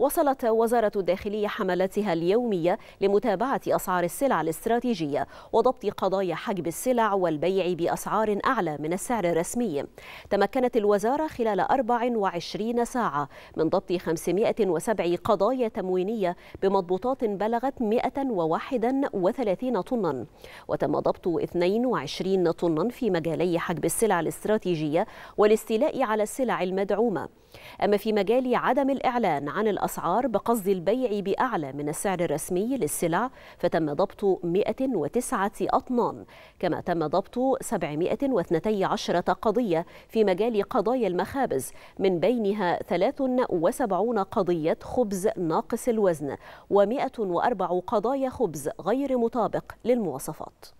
وصلت وزارة الداخلية حملاتها اليومية لمتابعة أسعار السلع الاستراتيجية وضبط قضايا حجب السلع والبيع بأسعار أعلى من السعر الرسمي تمكنت الوزارة خلال 24 ساعة من ضبط 507 قضايا تموينية بمضبوطات بلغت 131 طنا وتم ضبط 22 طنا في مجالي حجب السلع الاستراتيجية والاستيلاء على السلع المدعومة أما في مجال عدم الإعلان عن الأسعار الأسعار بقصد البيع بأعلى من السعر الرسمي للسلع فتم ضبط 109 أطنان كما تم ضبط 712 قضية في مجال قضايا المخابز من بينها 73 قضية خبز ناقص الوزن و104 قضايا خبز غير مطابق للمواصفات